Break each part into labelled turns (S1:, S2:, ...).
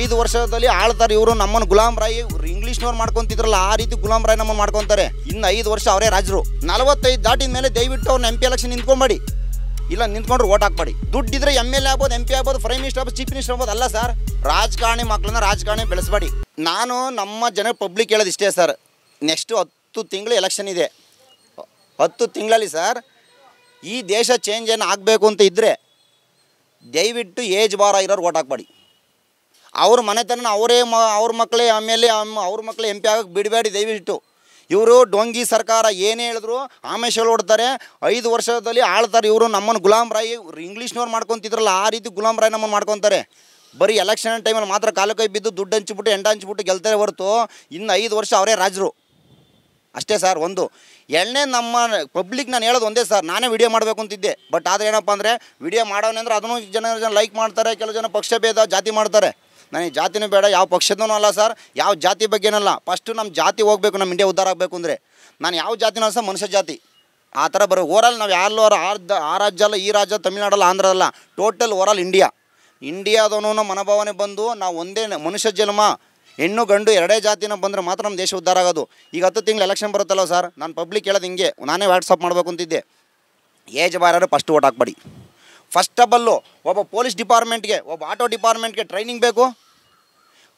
S1: ಐದು ವರ್ಷದಲ್ಲಿ ಆಳ್ತಾರೆ ಇವರು ನಮ್ಮನ್ನು ಗುಲಾಮ್ ಇವ್ರು ಇಂಗ್ಲೀಷ್ನವ್ರು ಮಾಡ್ಕೊತಿದ್ರಲ್ಲ ಆ ರೀತಿ ಗುಲಾಮ್ ರಾಯ್ ನಮ್ಮನ್ನು ಮಾಡ್ಕೊತಾರೆ ಇನ್ನು ಐದು ವರ್ಷ ಅವರೇ ರಾಜರು ನಲವತ್ತೈದು ದಾಟಿದ ಮೇಲೆ ದಯವಿಟ್ಟು ಅವ್ರನ್ನ ಎಂ ಪಿ ಎಲೆಕ್ಷನ್ ನಿಂತ್ಕೊಂಬಿಡಿ ಇಲ್ಲ ನಿಂತ್ಕೊಂಡ್ರೆ ಓಟ್ ಹಾಕ್ಬೇಡಿ ದುಡ್ಡಿದ್ರೆ ಎಮ್ ಎಲ್ ಎ ಆಗ್ಬೋದು ಎಂ ಪಿ ಆಗ್ಬೋದು ಪ್ರೈಮ್ ಮಿನಿಸ್ಟರ್ ಆಗ್ಬೋದು ಚೀಫ್ ಮಿನಿಸ್ಟರ್ ಆಗ್ಬೋದು ಅಲ್ಲ ಸರ್ ರಾಜಕಾರಣಿ ಮಕ್ಕಳನ್ನ ರಾಜಕಾರಣಿ ಬೆಳೆಸಬೇಡಿ ನಾನು ನಮ್ಮ ಜನ ಪಬ್ಲಿಕ್ ಹೇಳೋದು ಇಷ್ಟೇ ಸರ್ ನೆಕ್ಸ್ಟು ಹತ್ತು ತಿಂಗಳು ಎಲೆಕ್ಷನ್ ಇದೆ ಹತ್ತು ತಿಂಗಳಲ್ಲಿ ಸರ್ ಈ ದೇಶ ಚೇಂಜ್ ಏನು ಆಗಬೇಕು ಅಂತ ಇದ್ದರೆ ದಯವಿಟ್ಟು ಏಜ್ ಬಾರ ಇರೋರು ಓಟ್ ಹಾಕ್ಬೇಡಿ ಅವ್ರ ಮನೆತನ ಅವರೇ ಮ ಅವ್ರ ಮಕ್ಕಳೇ ಆಮೇಲೆ ಅವ್ರ ಮಕ್ಕಳು ಎಂ ಪಿ ಆಗಕ್ಕೆ ಬಿಡಬೇಡಿ ದಯವಿಟ್ಟು ಇವರು ಡೊಂಗಿ ಸರ್ಕಾರ ಏನೇ ಹೇಳಿದ್ರು ಆಮೇಶ್ ಓಡ್ತಾರೆ ಐದು ವರ್ಷದಲ್ಲಿ ಆಳ್ತಾರೆ ಇವರು ನಮ್ಮನ್ನು ಗುಲಾಮ್ ರಾಯ್ ಇಂಗ್ಲೀಷ್ನವ್ರು ಮಾಡ್ಕೊತಿದ್ರಲ್ಲ ಆ ರೀತಿ ಗುಲಾಮ್ ರಾಯ್ ನಮ್ಮನ್ನು ಮಾಡ್ಕೊತಾರೆ ಬರೀ ಎಲೆಕ್ಷನ್ ಟೈಮಲ್ಲಿ ಮಾತ್ರ ಕಾಲು ಕೈ ಬಿದ್ದು ದುಡ್ಡು ಹಂಚಿಬಿಟ್ಟು ಎಂಡ ಹಂಚಿಬಿಟ್ಟು ಗೆಲ್ತಾರೆ ಹೊರತು ಇನ್ನು ಐದು ವರ್ಷ ಅವರೇ ರಾಜರು ಅಷ್ಟೇ ಸರ್ ಒಂದು ಎರಡನೇ ನಮ್ಮ ಪಬ್ಲಿಕ್ ನಾನು ಹೇಳೋದು ಒಂದೇ ಸರ್ ನಾನೇ ವಿಡಿಯೋ ಮಾಡಬೇಕು ಅಂತಿದ್ದೆ ಬಟ್ ಆದರೆ ಏನಪ್ಪ ಅಂದರೆ ವಿಡಿಯೋ ಮಾಡೋಣ ಅಂದರೆ ಅದನ್ನು ಜನ ಜನ ಲೈಕ್ ಮಾಡ್ತಾರೆ ಕೆಲವು ಜನ ಪಕ್ಷಭೇದ ಜಾತಿ ಮಾಡ್ತಾರೆ ನನಗೆ ಜಾತಿನೂ ಬೇಡ ಯಾವ ಪಕ್ಷದೂ ಅಲ್ಲ ಸರ್ ಯಾವ ಜಾತಿ ಬಗ್ಗೆನಲ್ಲ ಫಸ್ಟು ನಮ್ಮ ಜಾತಿ ಹೋಗ್ಬೇಕು ನಮ್ಮ ಇಂಡಿಯಾ ಉದ್ಧಾರ ಆಗಬೇಕು ಅಂದರೆ ನಾನು ಯಾವ ಜಾತಿನೂ ಸಹ ಮನುಷ್ಯ ಜಾತಿ ಆ ಥರ ಬರೋ ಓರಲ್ ನಾವು ಯಾರು ಆರು ಆ ರಾಜ್ಯ ಅಲ್ಲ ಈ ರಾಜ್ಯ ತಮಿಳ್ನಾಡಲ್ಲ ಆಂಧ್ರದಲ್ಲ ಟೋಟಲ್ ಓರಲ್ ಇಂಡಿಯಾ ಇಂಡಿಯಾದವನು ಮನೋಭಾವನೆ ಬಂದು ನಾವು ಒಂದೇ ಮನುಷ್ಯ ಜನ್ಮ ಹೆಣ್ಣು ಗಂಡು ಎರಡೇ ಜಾತಿನ ಬಂದರೆ ಮಾತ್ರ ನಮ್ಮ ದೇಶ ಉದ್ಧಾರ ಆಗೋದು ಈಗ ಹತ್ತು ತಿಂಗಳು ಎಲೆಕ್ಷನ್ ಬರುತ್ತಲ್ಲ ಸರ್ ನಾನು ಪಬ್ಲಿಕ್ ಹೇಳೋದು ಹಿಂಗೆ ನಾನೇ ವಾಟ್ಸಪ್ ಮಾಡಬೇಕು ಅಂತಿದ್ದೆ ಏಜ್ ಬಾರು ಫಸ್ಟ್ ಓಟ್ ಹಾಕ್ಬೇಡಿ ಫಸ್ಟ್ ಆಫ್ ಒಬ್ಬ ಪೊಲೀಸ್ ಡಿಪಾರ್ಟ್ಮೆಂಟ್ಗೆ ಒಬ್ಬ ಆಟೋ ಡಿಪಾರ್ಟ್ಮೆಂಟ್ಗೆ ಟ್ರೈನಿಂಗ್ ಬೇಕು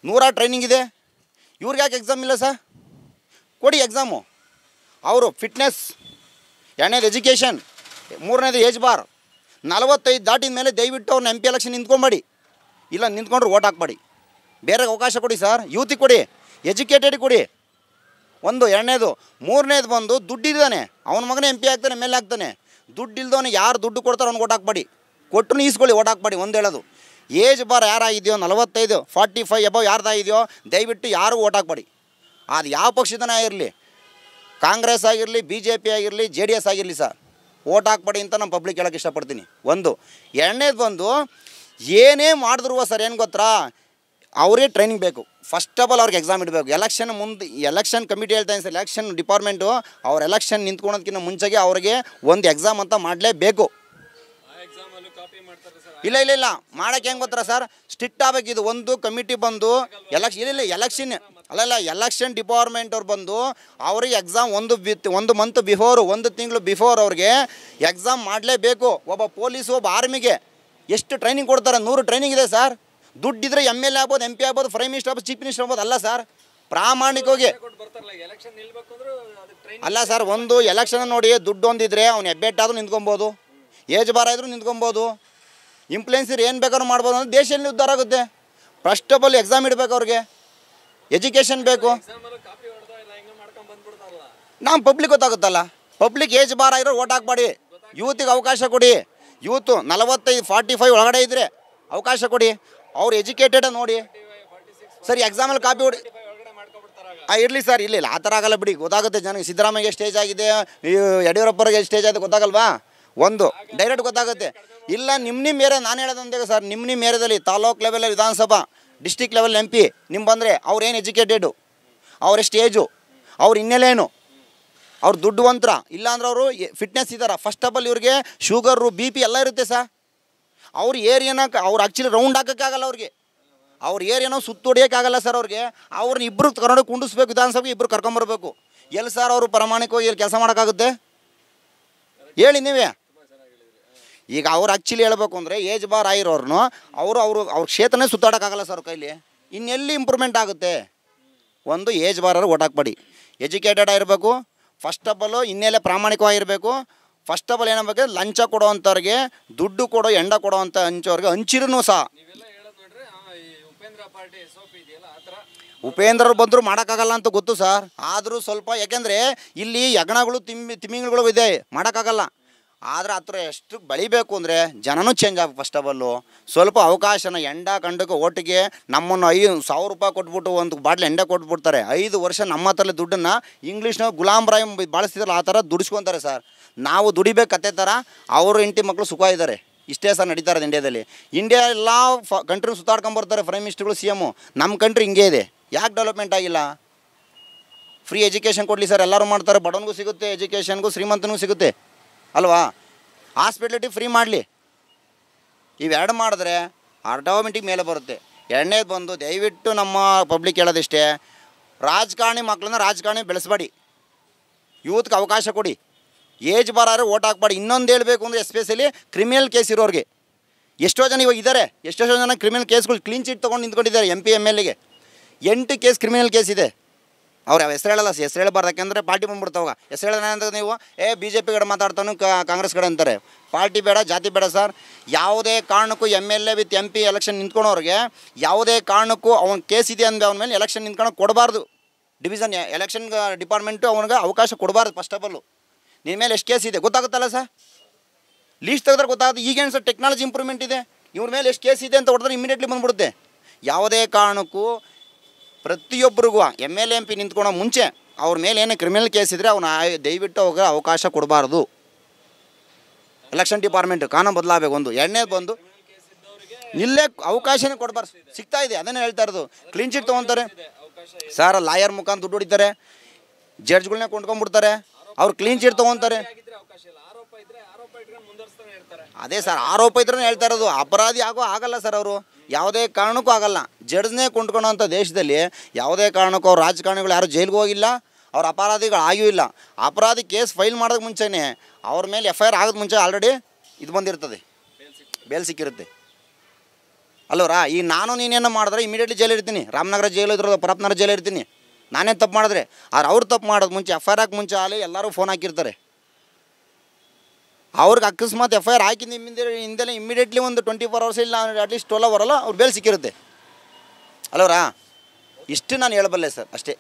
S1: ನೂರಾರು ಟ್ರೈನಿಂಗ್ ಇದೆ ಇವ್ರಿಗೆ ಯಾಕೆ ಎಕ್ಸಾಮ್ ಇಲ್ಲ ಸರ್ ಕೊಡಿ ಎಕ್ಸಾಮು ಅವರು ಫಿಟ್ನೆಸ್ ಎರಡನೇದು ಎಜುಕೇಷನ್ ಮೂರನೇದು ಏಜ್ ಬಾರ್ ನಲವತ್ತೈದು ದಾಟಿದ ಮೇಲೆ ದಯವಿಟ್ಟು ಅವ್ರನ್ನ ಎಂ ಪಿ ಎಲೆಕ್ಷನ್ ನಿಂತ್ಕೊಂಬೇಡಿ ಇಲ್ಲ ನಿಂತ್ಕೊಂಡ್ರೆ ಓಟ್ ಹಾಕ್ಬೇಡಿ ಬೇರೆ ಅವಕಾಶ ಕೊಡಿ ಸರ್ ಯೂತಿಗೆ ಕೊಡಿ ಎಜುಕೇಟೆಡ್ ಕೊಡಿ ಒಂದು ಎರಡನೇದು ಮೂರನೇದು ಬಂದು ದುಡ್ಡಿದ್ದಾನೆ ಅವನ ಮಗನೇ ಎಂ ಪಿ ಆಗ್ತಾನೆ ಮೇಲೆ ಆಗ್ತಾನೆ ದುಡ್ಡು ಇಲ್ದವನು ಯಾರು ದುಡ್ಡು ಕೊಡ್ತಾರೆ ಅವ್ನಿಗೆ ಓಟ್ ಹಾಕ್ಬೇಡಿ ಕೊಟ್ಟರು ಈಸ್ಕೊಳ್ಳಿ ಓಟ್ ಹಾಕ್ಬೇಡಿ ಒಂದು ಹೇಳೋದು ಏಜ್ ಬಾರ್ ಯಾರಾಗಿದೆಯೋ ನಲವತ್ತೈದು ಫಾರ್ಟಿ ಫೈವ್ ಎಬವ್ ಯಾರ್ದಾಗಿದೆಯೋ ದಯವಿಟ್ಟು ಯಾರು ಓಟ್ ಹಾಕ್ಬೇಡಿ ಅದು ಯಾವ ಪಕ್ಷದನ ಇರಲಿ ಕಾಂಗ್ರೆಸ್ ಆಗಿರಲಿ ಬಿ ಜೆ ಪಿ ಆಗಿರಲಿ ಜೆ ಡಿ ಎಸ್ ಆಗಿರಲಿ ಸರ್ ಓಟ್ ಹಾಕ್ಬೇಡಿ ಅಂತ ನಾನು ಪಬ್ಲಿಕ್ ಹೇಳೋಕೆ ಇಷ್ಟಪಡ್ತೀನಿ ಒಂದು ಎರಡನೇದು ಬಂದು ಏನೇ ಮಾಡಿದ್ರು ಸರ್ ಏನು ಗೊತ್ತಾ ಅವರೇ ಟ್ರೈನಿಂಗ್ ಬೇಕು ಫಸ್ಟ್ ಆಫ್ ಆಲ್ ಅವ್ರಿಗೆ ಎಕ್ಸಾಮ್ ಇಡಬೇಕು ಎಲೆಕ್ಷನ್ ಮುಂದೆ ಎಲೆಕ್ಷನ್ ಕಮಿಟಿ ಹೇಳ್ತಾ ಸರ್ ಎಲೆಕ್ಷನ್ ಡಿಪಾರ್ಟ್ಮೆಂಟು ಅವ್ರ ಎಲೆಕ್ಷನ್ ನಿಂತ್ಕೊಳೋದಕ್ಕಿಂತ ಮುಂಚೆಗೆ ಅವ್ರಿಗೆ ಒಂದು ಎಕ್ಸಾಮ್ ಅಂತ ಮಾಡಲೇಬೇಕು ಇಲ್ಲ ಇಲ್ಲ ಇಲ್ಲ ಮಾಡೋಕೆ ಹೆಂಗೆ ಗೊತ್ತಾರ ಸರ್ ಸ್ಟ್ರಿಕ್ಟ್ ಆಗಬೇಕು ಇದು ಒಂದು ಕಮಿಟಿ ಬಂದು ಎಲೆಕ್ಷನ್ ಇಲ್ಲ ಇಲ್ಲ ಎಲೆಕ್ಷನ್ ಅಲ್ಲಲ್ಲ ಎಲೆಕ್ಷನ್ ಡಿಪಾರ್ಟ್ಮೆಂಟ್ ಅವ್ರು ಬಂದು ಅವ್ರಿಗೆ ಎಕ್ಸಾಮ್ ಒಂದು ಒಂದು ಮಂತ್ ಬಿಫೋರ್ ಒಂದು ತಿಂಗಳು ಬಿಫೋರ್ ಅವ್ರಿಗೆ ಎಕ್ಸಾಮ್ ಮಾಡಲೇಬೇಕು ಒಬ್ಬ ಪೊಲೀಸ್ ಒಬ್ಬ ಆರ್ಮಿಗೆ ಎಷ್ಟು ಟ್ರೈನಿಂಗ್ ಕೊಡ್ತಾರೆ ನೂರು ಟ್ರೈನಿಂಗ್ ಇದೆ ಸರ್ ಇದ್ರೆ ಎಮ್ ಎಲ್ ಎ ಆಗ್ಬೋದು ಎಂ ಪಿ ಆಗ್ಬೋದು ಪ್ರೈಮ್ ಮಿನಿಸ್ಟರ್ ಆಗ್ಬೋದು ಚೀಫ್ ಮಿನಿಸ್ಟರ್ ಆಗ್ಬೋದು ಅಲ್ಲ ಸರ್ ಪ್ರಾಮಾಣಿಕವಾಗಿ ಅಲ್ಲ ಸರ್ ಒಂದು ಎಲೆಕ್ಷನ್ ನೋಡಿ ದುಡ್ಡು ಒಂದಿದ್ರೆ ಅವ್ನು ಎಬ್ಬೆಟ್ಟಾದ್ರೂ ನಿಂತ್ಕೊಬೋದು ಏಜ್ ಬಾರ ಇದ್ರು ನಿಂತ್ಕೊಬೋದು ಇಂಪ್ಲೆನ್ಸರ್ ಏನು ಬೇಕಾದ್ರೂ ಮಾಡ್ಬೋದು ಅಂದರೆ ದೇಶ ಎಲ್ಲಿ ಉದ್ಧಾರ ಆಗುತ್ತೆ ಫಸ್ಟ್ ಆಫ್ ಆಲ್ ಎಕ್ಸಾಮ್ ಇಡಬೇಕು ಅವ್ರಿಗೆ ಎಜುಕೇಷನ್ ಬೇಕು ನಮ್ಮ ಪಬ್ಲಿಕ್ ಗೊತ್ತಾಗುತ್ತಲ್ಲ ಪಬ್ಲಿಕ್ ಏಜ್ ಬಾರ ಇದ್ರೆ ಓಟ್ ಹಾಕ್ಬೇಡಿ ಯೂತಿಗೆ ಅವಕಾಶ ಕೊಡಿ ಯೂತು ನಲವತ್ತೈದು ಫಾರ್ಟಿ ಫೈವ್ ಒಳಗಡೆ ಇದ್ದರೆ ಅವಕಾಶ ಕೊಡಿ ಅವ್ರು ಎಜುಕೇಟೆಡ ನೋಡಿ ಸರಿ ಎಕ್ಸಾಮಲ್ಲಿ ಕಾಪಿ ಹೊಡಿ ಹಾಂ ಇರಲಿ ಸರ್ ಇಲ್ಲ ಇಲ್ಲ ಆ ಥರ ಆಗಲ್ಲ ಬಿಡಿ ಗೊತ್ತಾಗುತ್ತೆ ಜನಕ್ಕೆ ಸಿದ್ದರಾಮಯ್ಯ ಸ್ಟೇಜ್ ಆಗಿದೆ ಯಡಿಯೂರಪ್ಪರಿಗೆ ಸ್ಟೇಜ್ ಆಗಿದೆ ಗೊತ್ತಾಗಲ್ವಾ ಒಂದು ಡೈರೆಕ್ಟ್ ಗೊತ್ತಾಗುತ್ತೆ ಇಲ್ಲ ನಿಮ್ಮ ನಿಮ್ಮ ಏರಿಯಾ ನಾನು ಹೇಳೋದಂತೆ ಸರ್ ನಿಮ್ಮ ನಿಮ್ಮ ಏರಿಯಾದಲ್ಲಿ ತಾಲೂಕು ಲೆವೆಲಲ್ಲಿ ವಿಧಾನಸಭಾ ಡಿಸ್ಟಿಕ್ ಲೆವೆಲ್ ಎಂ ಪಿ ನಿಮ್ಮ ಬಂದರೆ ಅವ್ರೇನು ಎಜುಕೇಟೆಡು ಎಷ್ಟು ಏಜು ಅವ್ರ ಏನು ಅವ್ರು ದುಡ್ಡು ಒಂಥರ ಇಲ್ಲಾಂದ್ರೆ ಅವರು ಫಿಟ್ನೆಸ್ ಇದ್ದಾರೆ ಫಸ್ಟ್ ಆಫ್ ಆಲ್ ಇವ್ರಿಗೆ ಶುಗರು ಬಿ ಪಿ ಎಲ್ಲ ಇರುತ್ತೆ ಸರ್ ಅವ್ರ ಏರಿಯಾನ ಅವ್ರು ಆ್ಯಕ್ಚುಲಿ ರೌಂಡ್ ಹಾಕೋಕ್ಕಾಗಲ್ಲ ಅವ್ರಿಗೆ ಅವ್ರ ಏರಿಯಾನ ಸುತ್ತೊಡಿಯೋಕ್ಕಾಗಲ್ಲ ಸರ್ ಅವ್ರಿಗೆ ಅವ್ರನ್ನ ಇಬ್ಬರು ಕನ್ನಡ ಕುಂಡಿಸ್ಬೇಕು ವಿಧಾನಸಭೆಗೆ ಇಬ್ಬರು ಕರ್ಕೊಂಬರ್ಬೇಕು ಎಲ್ಲಿ ಸರ್ ಅವರು ಪ್ರಾಮಾಣಿಕವಾಗಿ ಎಲ್ಲಿ ಕೆಲಸ ಮಾಡೋಕ್ಕಾಗುತ್ತೆ ಹೇಳಿ ನೀವೇ ಈಗ ಅವ್ರು ಆ್ಯಕ್ಚುಲಿ ಹೇಳ್ಬೇಕು ಅಂದರೆ ಏಜ್ ಬಾರ್ ಆಗಿರೋರು ಅವರು ಅವರು ಅವ್ರ ಕ್ಷೇತ್ರನೇ ಸುತ್ತಾಡೋಕ್ಕಾಗಲ್ಲ ಸರ್ ಕೈಲಿ ಇನ್ನೆಲ್ಲಿ ಇಂಪ್ರೂವ್ಮೆಂಟ್ ಆಗುತ್ತೆ ಒಂದು ಏಜ್ ಬಾರರು ಓಟ್ ಪಡಿ ಎಜುಕೇಟೆಡ್ ಆಗಿರಬೇಕು ಫಸ್ಟ್ ಆಫ್ ಆಲು ಇನ್ನೆಲ್ಲೇ ಪ್ರಾಮಾಣಿಕವಾಗಿರಬೇಕು ಫಸ್ಟ್ ಆಫ್ ಆಲ್ ಏನಾಗಬೇಕು ಲಂಚ ಕೊಡೋ ಅಂಥವ್ರಿಗೆ ದುಡ್ಡು ಕೊಡೋ ಎಂಡ ಕೊಡೋ ಅಂತ ಹಂಚೋರ್ಗೆ ಹಂಚಿರೂ ಸಹ ಉಪೇಂದ್ರ ಬಂದರೂ ಮಾಡೋಕ್ಕಾಗಲ್ಲ ಅಂತ ಗೊತ್ತು ಸರ್ ಆದರೂ ಸ್ವಲ್ಪ ಯಾಕೆಂದರೆ ಇಲ್ಲಿ ಯಗಣಗಳು ತಿಮ್ಮಿ ತಿಮಿಂಗಳು ಇದೆ ಮಾಡೋಕ್ಕಾಗಲ್ಲ ಆದರೆ ಆ ಎಷ್ಟು ಬೆಳಿಬೇಕು ಅಂದರೆ ಜನನೂ ಚೇಂಜ್ ಆಗ ಫಸ್ಟ್ ಆಫ್ ಆಲು ಸ್ವಲ್ಪ ಅವಕಾಶನ ಎಂಡ ಕಂಡಕ್ಕೆ ಒಟ್ಟಿಗೆ ನಮ್ಮನ್ನು ಐದು ಸಾವಿರ ರೂಪಾಯಿ ಕೊಟ್ಬಿಟ್ಟು ಒಂದು ಬಾಟ್ಲಿ ಎಂಡ ಕೊಟ್ಬಿಡ್ತಾರೆ ಐದು ವರ್ಷ ನಮ್ಮ ಹತ್ರ ದುಡ್ಡನ್ನು ಇಂಗ್ಲೀಷ್ನ ರಾಯಿ ಬಳಸ್ತಿದ್ರೆ ಆ ಥರ ದುಡಿಸ್ಕೊತಾರೆ ಸರ್ ನಾವು ದುಡಿಬೇಕು ಕತೆ ಥರ ಅವರು ಇಂಟಿ ಮಕ್ಕಳು ಸುಖ ಇದ್ದಾರೆ ಇಷ್ಟೇ ಸರ್ ನಡೀತಾರೆ ಅದು ಇಂಡಿಯಾದಲ್ಲಿ ಇಂಡಿಯಾ ಎಲ್ಲ ಫ ಕಂಟ್ರಿ ಸುತ್ತಾಡ್ಕೊಂಬರ್ತಾರೆ ಪ್ರೈಮ್ ಮಿನಿಸ್ಟ್ರುಗಳು ಸಿ ಎಮ್ಮು ನಮ್ಮ ಕಂಟ್ರಿ ಹಿಂಗೆ ಇದೆ ಯಾಕೆ ಡೆವಲಪ್ಮೆಂಟ್ ಆಗಿಲ್ಲ ಫ್ರೀ ಎಜುಕೇಷನ್ ಕೊಡಲಿ ಸರ್ ಎಲ್ಲರೂ ಮಾಡ್ತಾರೆ ಬಡವನಿಗೂ ಸಿಗುತ್ತೆ ಎಜುಕೇಷನ್ಗೂ ಶ್ರೀಮಂತನಿಗೂ ಸಿಗುತ್ತೆ ಅಲ್ವಾ ಹಾಸ್ಪಿಟ್ಲಿಟಿ ಫ್ರೀ ಮಾಡಲಿ ಇವೆರಡು ಮಾಡಿದ್ರೆ ಆಟೋಮೆಟಿಕ್ ಮೇಲೆ ಬರುತ್ತೆ ಎರಡನೇದು ಬಂದು ದಯವಿಟ್ಟು ನಮ್ಮ ಪಬ್ಲಿಕ್ ಹೇಳೋದಿಷ್ಟೇ ರಾಜಕಾರಣಿ ಮಕ್ಕಳನ್ನ ರಾಜಕಾರಣಿ ಬೆಳೆಸಬೇಡಿ ಯೂತ್ಗೆ ಅವಕಾಶ ಕೊಡಿ ಏಜ್ ಬರಾರೆ ಓಟ್ ಹಾಕ್ಬೇಡಿ ಇನ್ನೊಂದು ಹೇಳಬೇಕು ಅಂದರೆ ಎಸ್ಪೆಷಲಿ ಕ್ರಿಮಿನಲ್ ಕೇಸ್ ಇರೋರಿಗೆ ಎಷ್ಟೋ ಜನ ಇವಾಗ ಇದ್ದಾರೆ ಎಷ್ಟೋ ಜನ ಕ್ರಿಮಿನಲ್ ಕೇಸ್ಗಳು ಕ್ಲೀನ್ ಚಿಟ್ ತೊಗೊಂಡು ನಿಂತ್ಕೊಂಡಿದ್ದಾರೆ ಎಂ ಪಿ ಎಮ್ ಎಲ್ ಎಗೆ ಎಂಟು ಕೇಸ್ ಕ್ರಿಮಿನಲ್ ಕೇಸ್ ಇದೆ ಅವ್ರು ಯಾವ ಹೆಸರು ಹೇಳಲ್ಲ ಹೆಸರು ಹೇಳಬಾರ್ದು ಪಾರ್ಟಿ ಬಂದ್ಬಿಡ್ತಾವಾಗ ಹೆಸರು ಹೇಳೋಣ ನೀವು ಏ ಬಿ ಜೆ ಪಿ ಕಡೆ ಮಾತಾಡ್ತಾನು ಕಾಂಗ್ರೆಸ್ ಕಡೆ ಅಂತಾರೆ ಪಾರ್ಟಿ ಬೇಡ ಜಾತಿ ಬೇಡ ಸರ್ ಯಾವುದೇ ಕಾರಣಕ್ಕೂ M L A with M P election ನಿಂತ್ಕೊಳೋರಿಗೆ ಯಾವುದೇ ಕಾರಣಕ್ಕೂ ಅವ್ನ ಕೇಸ್ ಇದೆ ಅಂದರೆ ಅವನ ಮೇಲೆ ಎಲೆಕ್ಷನ್ ನಿಂತ್ಕೊಂಡು ಕೊಡಬಾರ್ದು ಡಿವಿಷನ್ ಎಲೆಕ್ಷನ್ ಡಿಪಾರ್ಟ್ಮೆಂಟು ಅವನಿಗೆ ಅವಕಾಶ ಕೊಡಬಾರ್ದು ಫಸ್ಟ್ ಆಫ್ ಆಲು ನಿನ್ನ ಮೇಲೆ ಎಷ್ಟು ಕೇಸ್ ಇದೆ ಗೊತ್ತಾಗುತ್ತಲ್ಲ ಸರ್ ಲೀಸ್ಟ್ ತೆಗೆದ್ರೆ ಗೊತ್ತಾಗುತ್ತೆ ಈಗೇನು ಸರ್ ಟೆಕ್ನಾಲಜಿ ಇಂಪ್ರೂವ್ಮೆಂಟ್ ಇದೆ ಇವ್ರ ಮೇಲೆ ಎಷ್ಟು ಕೇಸ್ ಇದೆ ಅಂತ ಹೊಡೆದ್ರೆ ಇಮಿಡಿಯೇಟ್ಲಿ ಬಂದ್ಬಿಡುತ್ತೆ ಯಾವುದೇ ಕಾರಣಕ್ಕೂ ಪ್ರತಿಯೊಬ್ಬರಿಗೂ ಎಮ್ ಎಲ್ ಎಂ ಪಿ ನಿಂತ್ಕೊಳೋ ಮುಂಚೆ ಅವ್ರ ಮೇಲೆ ಏನೇ ಕ್ರಿಮಿನಲ್ ಕೇಸ್ ಇದ್ದರೆ ಅವನು ದಯವಿಟ್ಟು ಹೋಗೋ ಅವಕಾಶ ಕೊಡಬಾರ್ದು ಎಲೆಕ್ಷನ್ ಡಿಪಾರ್ಟ್ಮೆಂಟ್ ಕಾನೂನು ಬದಲಾಗಬೇಕು ಒಂದು ಎರಡನೇದು ಬಂದು ಇಲ್ಲೇ ಅವಕಾಶನೇ ಕೊಡಬಾರ್ದು ಸಿಗ್ತಾ ಇದೆ ಅದನ್ನೇ ಹೇಳ್ತಾ ಇರೋದು ಕ್ಲೀನ್ ಚಿಟ್ ತೊಗೊತಾರೆ ಸರ್ ಲಾಯರ್ ಮುಖಾಂತರ ದುಡ್ಡು ಹೊಡಿತಾರೆ ಜಡ್ಜ್ಗಳ್ನೇ ಕೊಂಡ್ಕೊಂಡ್ಬಿಡ್ತಾರೆ ಅವ್ರು ಕ್ಲೀನ್ ಚಿಟ್ ತೊಗೊತಾರೆ ಅದೇ ಸರ್ ಆರೋಪ ಇದ್ರೆ ಹೇಳ್ತಾ ಇರೋದು ಅಪರಾಧಿ ಆಗೋ ಆಗಲ್ಲ ಸರ್ ಅವರು ಯಾವುದೇ ಕಾರಣಕ್ಕೂ ಆಗಲ್ಲ ಜಡ್ದನ್ನೇ ಅಂಥ ದೇಶದಲ್ಲಿ ಯಾವುದೇ ಕಾರಣಕ್ಕೂ ಅವ್ರ ರಾಜಕಾರಣಿಗಳು ಯಾರು ಜೈಲಿಗೆ ಹೋಗಿಲ್ಲ ಅವ್ರ ಅಪರಾಧಿಗಳು ಆಗಿಯೂ ಇಲ್ಲ ಅಪರಾಧಿ ಕೇಸ್ ಫೈಲ್ ಮಾಡೋದಕ್ಕೆ ಮುಂಚೆನೇ ಅವ್ರ ಮೇಲೆ ಎಫ್ ಐ ಆರ್ ಆಗೋದು ಮುಂಚೆ ಆಲ್ರೆಡಿ ಇದು ಬಂದಿರ್ತದೆ ಬೇಲ್ ಸಿಕ್ಕಿರುತ್ತೆ ಅಲ್ಲವರಾ ಈ ನಾನು ನೀನೇನು ಮಾಡಿದ್ರೆ ಇಮಿಡಿಯೇಟ್ಲಿ ಜೈಲಿರ್ತೀನಿ ರಾಮನಗರ ಜೈಲಿದ್ರು ಪರಪ್ನಗರ ಜೈಲಿರ್ತೀನಿ ನಾನೇನು ತಪ್ಪು ಮಾಡಿದ್ರೆ ಆದ್ರೆ ಅವ್ರು ತಪ್ಪು ಮಾಡೋದು ಮುಂಚೆ ಎಫ್ ಐ ಆರ್ ಹಾಕಿ ಮುಂಚೆ ಅಲ್ಲಿ ಎಲ್ಲರೂ ಫೋನ್ ಹಾಕಿರ್ತಾರೆ ಅವ್ರಿಗೆ ಅಕಸ್ಮಾತ್ ಎಫ್ ಐ ಆರ್ ಹಾಕಿ ನಿಮ್ಮಿಂದ ಹಿಂದೆ ಇಮ್ಮಿಡಿಯೇಟ್ಲಿ ಒಂದು ಟ್ವೆಂಟಿ ಫೋರ್ ಅವರ್ಸ್ ಇಲ್ಲ ಅಟ್ಲೀಸ್ಟ್ ಟ್ವೆಲ್ ಅವರಲ್ಲ ಅವ್ರು ಬೇಲ್ ಸಿಕ್ಕಿರುತ್ತೆ ಅಲ್ಲವರಾ ಇಷ್ಟು ನಾನು ಹೇಳಬಲ್ಲೆ ಸರ್ ಅಷ್ಟೇ